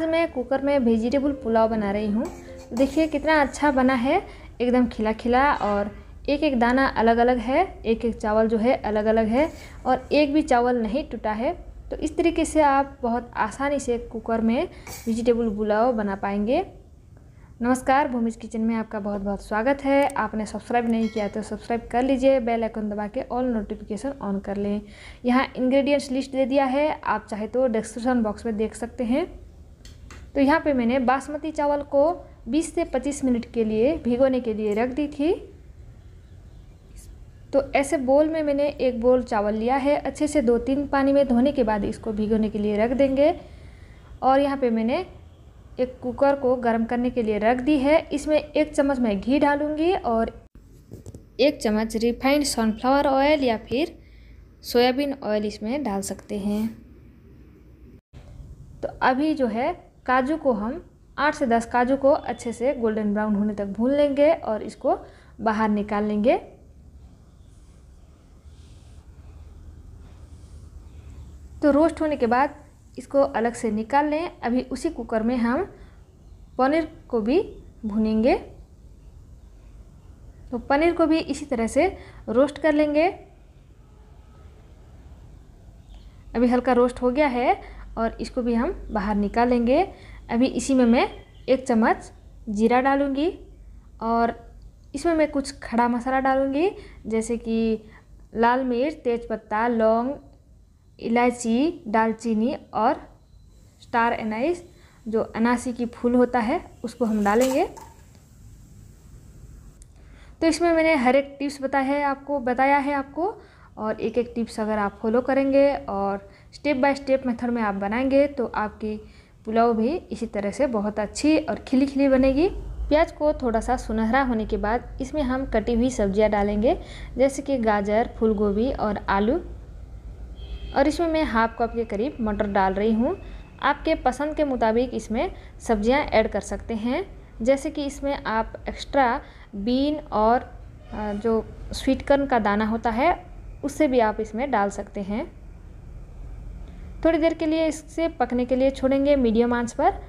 आज मैं कुकर में वेजिटेबल पुलाव बना रही हूँ देखिए कितना अच्छा बना है एकदम खिला खिला और एक एक दाना अलग अलग है एक एक चावल जो है अलग अलग है और एक भी चावल नहीं टूटा है तो इस तरीके से आप बहुत आसानी से कुकर में वेजिटेबल पुलाव बना पाएंगे नमस्कार भूमिज किचन में आपका बहुत बहुत स्वागत है आपने सब्सक्राइब नहीं किया तो सब्सक्राइब कर लीजिए बेल आइकन दबा के ऑल नोटिफिकेशन ऑन कर लें यहाँ इंग्रेडिएंट्स लिस्ट दे दिया है आप चाहे तो डिस्क्रिप्शन बॉक्स में देख सकते हैं तो यहाँ पे मैंने बासमती चावल को 20 से 25 मिनट के लिए भिगोने के लिए रख दी थी तो ऐसे बोल में मैंने एक बोल चावल लिया है अच्छे से दो तीन पानी में धोने के बाद इसको भिगोने के लिए रख देंगे और यहाँ पे मैंने एक कुकर को गर्म करने के लिए रख दी है इसमें एक चम्मच मैं घी डालूँगी और एक चम्मच रिफाइंड सनफ्लावर ऑयल या फिर सोयाबीन ऑयल इसमें डाल सकते हैं तो अभी जो है काजू को हम आठ से दस काजू को अच्छे से गोल्डन ब्राउन होने तक भून लेंगे और इसको बाहर निकाल लेंगे तो रोस्ट होने के बाद इसको अलग से निकाल लें अभी उसी कुकर में हम पनीर को भी भुनेंगे तो पनीर को भी इसी तरह से रोस्ट कर लेंगे अभी हल्का रोस्ट हो गया है और इसको भी हम बाहर निकालेंगे अभी इसी में मैं एक चम्मच जीरा डालूँगी और इसमें मैं कुछ खड़ा मसाला डालूँगी जैसे कि लाल मिर्च तेज़पत्ता लौंग इलायची दालचीनी और स्टार एनाइस जो अनासी की फूल होता है उसको हम डालेंगे तो इसमें मैंने हर एक टिप्स बताया है आपको बताया है आपको और एक एक टिप्स अगर आप फॉलो करेंगे और स्टेप बाय स्टेप मेथड में आप बनाएंगे तो आपकी पुलाव भी इसी तरह से बहुत अच्छी और खिली खिली बनेगी प्याज को थोड़ा सा सुनहरा होने के बाद इसमें हम कटी हुई सब्जियां डालेंगे जैसे कि गाजर फूल गोभी और आलू और इसमें मैं हाफ कप के करीब मटर डाल रही हूँ आपके पसंद के मुताबिक इसमें सब्ज़ियाँ ऐड कर सकते हैं जैसे कि इसमें आप एक्स्ट्रा बीन और जो स्वीटकर्न का दाना होता है उससे भी आप इसमें डाल सकते हैं थोड़ी देर के लिए इसे पकने के लिए छोड़ेंगे मीडियम आंच पर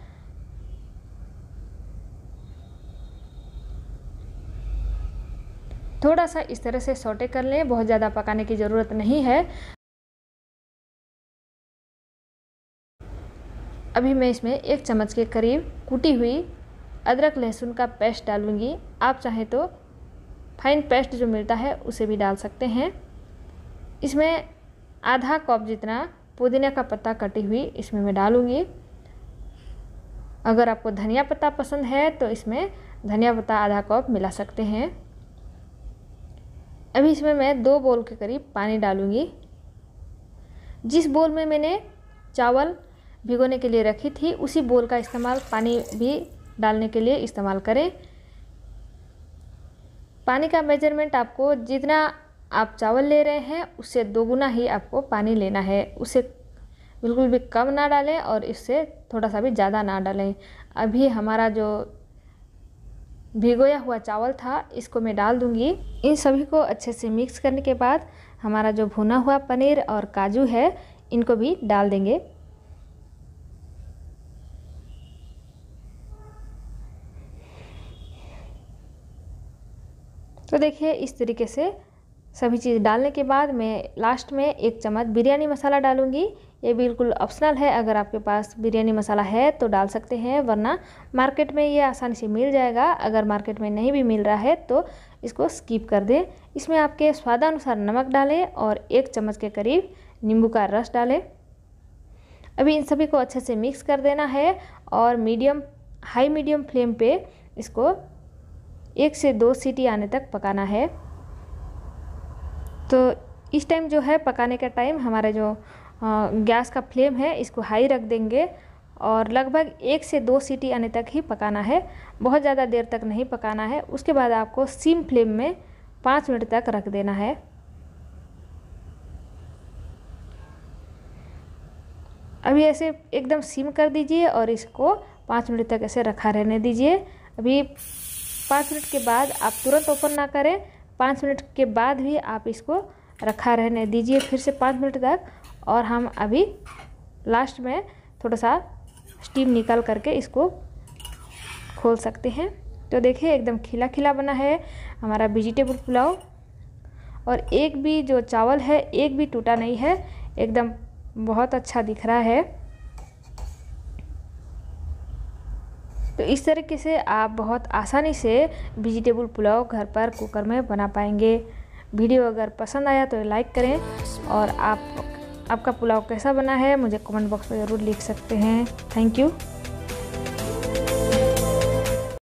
थोड़ा सा इस तरह से सोटे कर लें बहुत ज़्यादा पकाने की ज़रूरत नहीं है अभी मैं इसमें एक चम्मच के करीब कूटी हुई अदरक लहसुन का पेस्ट डालूंगी आप चाहें तो फाइन पेस्ट जो मिलता है उसे भी डाल सकते हैं इसमें आधा कप जितना पुदीना का पत्ता कटी हुई इसमें मैं डालूँगी अगर आपको धनिया पत्ता पसंद है तो इसमें धनिया पत्ता आधा कप मिला सकते हैं अभी इसमें मैं दो बोल के करीब पानी डालूँगी जिस बोल में मैंने चावल भिगोने के लिए रखी थी उसी बोल का इस्तेमाल पानी भी डालने के लिए इस्तेमाल करें पानी का मेजरमेंट आपको जितना आप चावल ले रहे हैं उससे दोगुना ही आपको पानी लेना है उसे बिल्कुल भी कम ना डालें और इससे थोड़ा सा भी ज़्यादा ना डालें अभी हमारा जो भिगोया हुआ चावल था इसको मैं डाल दूंगी इन सभी को अच्छे से मिक्स करने के बाद हमारा जो भुना हुआ पनीर और काजू है इनको भी डाल देंगे तो देखिए इस तरीके से सभी चीज़ डालने के बाद मैं लास्ट में एक चम्मच बिरयानी मसाला डालूंगी ये बिल्कुल ऑप्शनल है अगर आपके पास बिरयानी मसाला है तो डाल सकते हैं वरना मार्केट में ये आसानी से मिल जाएगा अगर मार्केट में नहीं भी मिल रहा है तो इसको स्किप कर दें इसमें आपके स्वादानुसार नमक डालें और एक चम्मच के करीब नींबू का रस डालें अभी इन सभी को अच्छे से मिक्स कर देना है और मीडियम हाई मीडियम फ्लेम पे इसको एक से दो सीटी आने तक पकाना है तो इस टाइम जो है पकाने का टाइम हमारा जो गैस का फ्लेम है इसको हाई रख देंगे और लगभग एक से दो सीटी आने तक ही पकाना है बहुत ज़्यादा देर तक नहीं पकाना है उसके बाद आपको सिम फ्लेम में पाँच मिनट तक रख देना है अभी ऐसे एकदम सिम कर दीजिए और इसको पाँच मिनट तक ऐसे रखा रहने दीजिए अभी पाँच मिनट के बाद आप तुरंत ओपन ना करें पाँच मिनट के बाद भी आप इसको रखा रहने दीजिए फिर से पाँच मिनट तक और हम अभी लास्ट में थोड़ा सा स्टीम निकाल करके इसको खोल सकते हैं तो देखिए एकदम खिला खिला बना है हमारा वेजिटेबल पुलाव और एक भी जो चावल है एक भी टूटा नहीं है एकदम बहुत अच्छा दिख रहा है तो इस तरीके से आप बहुत आसानी से वेजिटेबल पुलाव घर पर कुकर में बना पाएंगे वीडियो अगर पसंद आया तो लाइक करें और आप आपका पुलाव कैसा बना है मुझे कमेंट बॉक्स में ज़रूर लिख सकते हैं थैंक यू